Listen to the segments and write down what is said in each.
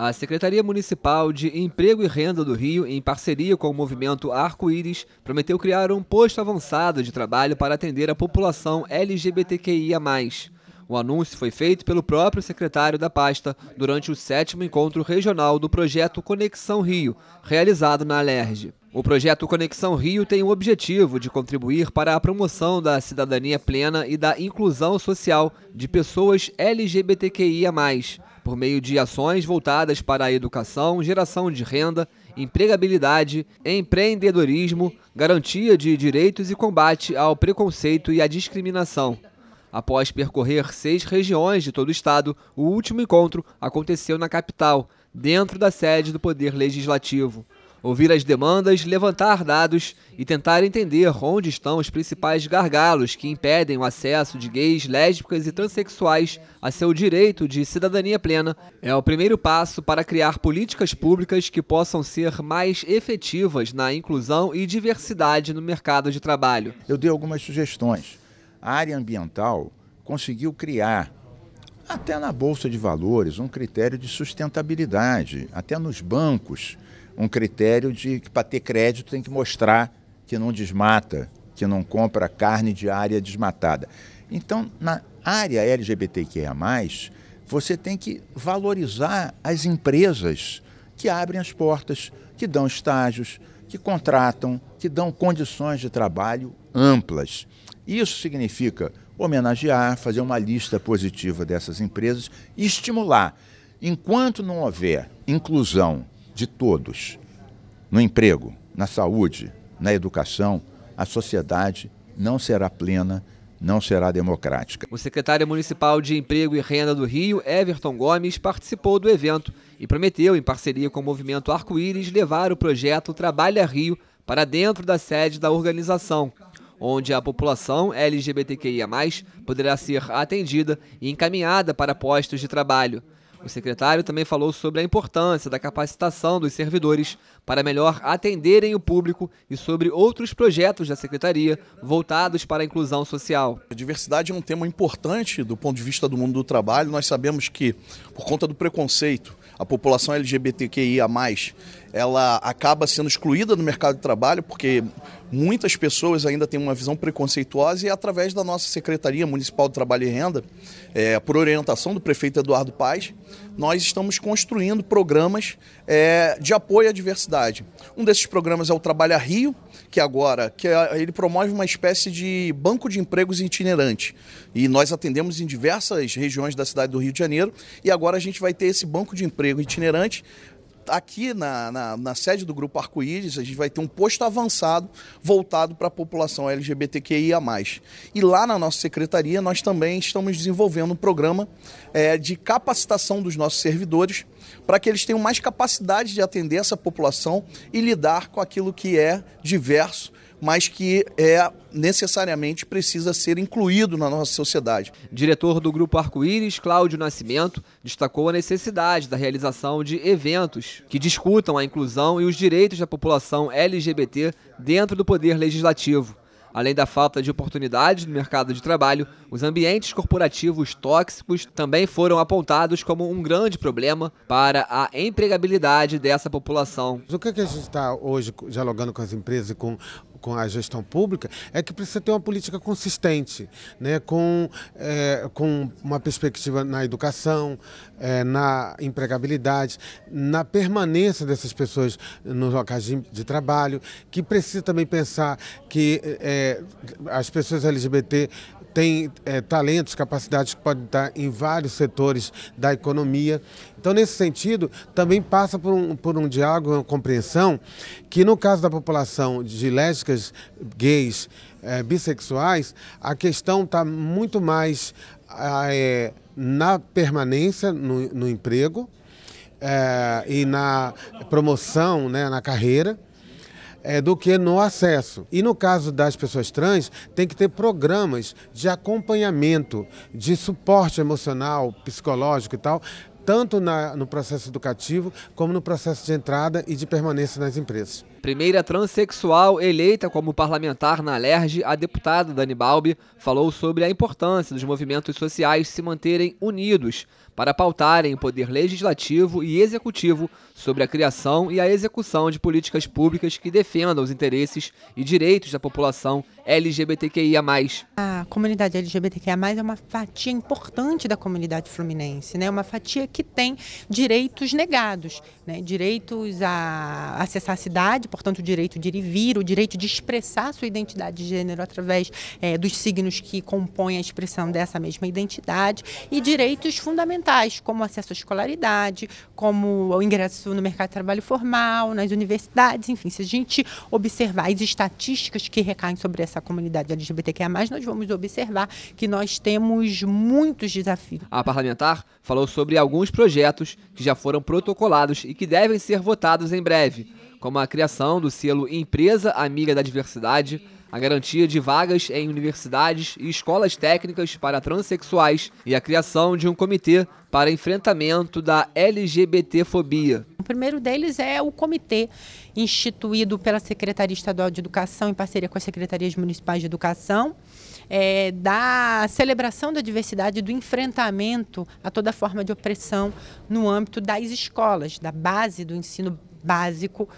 A Secretaria Municipal de Emprego e Renda do Rio, em parceria com o movimento Arco-Íris, prometeu criar um posto avançado de trabalho para atender a população LGBTQIA. O anúncio foi feito pelo próprio secretário da pasta durante o sétimo encontro regional do projeto Conexão Rio, realizado na Alerj. O projeto Conexão Rio tem o objetivo de contribuir para a promoção da cidadania plena e da inclusão social de pessoas LGBTQIA, por meio de ações voltadas para a educação, geração de renda, empregabilidade, empreendedorismo, garantia de direitos e combate ao preconceito e à discriminação. Após percorrer seis regiões de todo o estado, o último encontro aconteceu na capital, dentro da sede do Poder Legislativo ouvir as demandas, levantar dados e tentar entender onde estão os principais gargalos que impedem o acesso de gays, lésbicas e transexuais a seu direito de cidadania plena é o primeiro passo para criar políticas públicas que possam ser mais efetivas na inclusão e diversidade no mercado de trabalho. Eu dei algumas sugestões. A área ambiental conseguiu criar até na bolsa de valores um critério de sustentabilidade, até nos bancos um critério de que para ter crédito tem que mostrar que não desmata, que não compra carne de área desmatada. Então, na área LGBTQIA, você tem que valorizar as empresas que abrem as portas, que dão estágios, que contratam, que dão condições de trabalho amplas. Isso significa homenagear, fazer uma lista positiva dessas empresas e estimular. Enquanto não houver inclusão de todos, no emprego, na saúde, na educação, a sociedade não será plena não será democrática. O secretário municipal de Emprego e Renda do Rio, Everton Gomes, participou do evento e prometeu, em parceria com o movimento Arco-Íris, levar o projeto Trabalha Rio para dentro da sede da organização, onde a população LGBTQIA+, poderá ser atendida e encaminhada para postos de trabalho. O secretário também falou sobre a importância da capacitação dos servidores para melhor atenderem o público e sobre outros projetos da secretaria voltados para a inclusão social. A diversidade é um tema importante do ponto de vista do mundo do trabalho. Nós sabemos que, por conta do preconceito, a população LGBTQIA, ela acaba sendo excluída do mercado de trabalho, porque muitas pessoas ainda têm uma visão preconceituosa e é através da nossa Secretaria Municipal de Trabalho e Renda, é, por orientação do prefeito Eduardo Paes, nós estamos construindo programas é, de apoio à diversidade. Um desses programas é o Trabalha Rio, que agora que é, ele promove uma espécie de banco de empregos itinerante. E nós atendemos em diversas regiões da cidade do Rio de Janeiro e agora a gente vai ter esse banco de emprego itinerante aqui na, na, na sede do Grupo Arco-Íris, a gente vai ter um posto avançado voltado para a população LGBTQIA. E lá na nossa secretaria, nós também estamos desenvolvendo um programa é, de capacitação dos nossos servidores para que eles tenham mais capacidade de atender essa população e lidar com aquilo que é diverso mas que é necessariamente precisa ser incluído na nossa sociedade. Diretor do Grupo Arco-Íris, Cláudio Nascimento, destacou a necessidade da realização de eventos que discutam a inclusão e os direitos da população LGBT dentro do poder legislativo. Além da falta de oportunidades no mercado de trabalho, os ambientes corporativos tóxicos também foram apontados como um grande problema para a empregabilidade dessa população. O que, a gente está hoje dialogando com as empresas e com, com a gestão pública é que precisa ter uma política consistente, né, com, é, com uma perspectiva na educação, é, na empregabilidade, na permanência dessas pessoas nos locais de, de trabalho, que precisa também pensar que é, as pessoas LGBT têm é, talentos, capacidades que podem estar em vários setores da economia então, nesse sentido, também passa por um, por um diálogo, uma compreensão que, no caso da população de lésbicas, gays, é, bissexuais, a questão está muito mais ah, é, na permanência no, no emprego é, e na promoção, né, na carreira. É, do que no acesso. E no caso das pessoas trans, tem que ter programas de acompanhamento, de suporte emocional, psicológico e tal, tanto na, no processo educativo como no processo de entrada e de permanência nas empresas. Primeira transexual eleita como parlamentar na Alerj, a deputada Dani Balbi falou sobre a importância dos movimentos sociais se manterem unidos para pautarem o poder legislativo e executivo sobre a criação e a execução de políticas públicas que defendam os interesses e direitos da população LGBTQIA+. A comunidade LGBTQIA+, é uma fatia importante da comunidade fluminense, né? Uma fatia que que tem direitos negados, né? direitos a acessar a cidade, portanto, o direito de ir e vir, o direito de expressar sua identidade de gênero através é, dos signos que compõem a expressão dessa mesma identidade e direitos fundamentais, como acesso à escolaridade, como o ingresso no mercado de trabalho formal, nas universidades, enfim, se a gente observar as estatísticas que recaem sobre essa comunidade LGBTQIA+, nós vamos observar que nós temos muitos desafios. A parlamentar falou sobre alguns alguns projetos que já foram protocolados e que devem ser votados em breve, como a criação do selo Empresa Amiga da Diversidade a garantia de vagas em universidades e escolas técnicas para transexuais e a criação de um comitê para enfrentamento da LGBTfobia. O primeiro deles é o comitê instituído pela Secretaria Estadual de Educação em parceria com as Secretarias Municipais de Educação. É, da celebração da diversidade, do enfrentamento a toda forma de opressão no âmbito das escolas, da base do ensino básico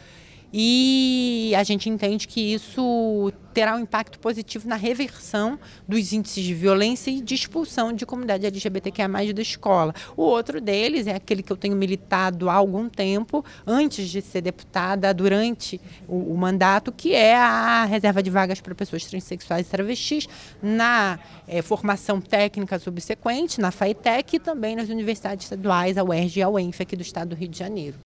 e a gente entende que isso terá um impacto positivo na reversão dos índices de violência e de expulsão de comunidade LGBTQIA+, da escola. O outro deles é aquele que eu tenho militado há algum tempo, antes de ser deputada, durante o, o mandato, que é a reserva de vagas para pessoas transexuais e travestis na é, formação técnica subsequente, na FAETEC e também nas universidades estaduais, a UERJ e a UENF, aqui do estado do Rio de Janeiro.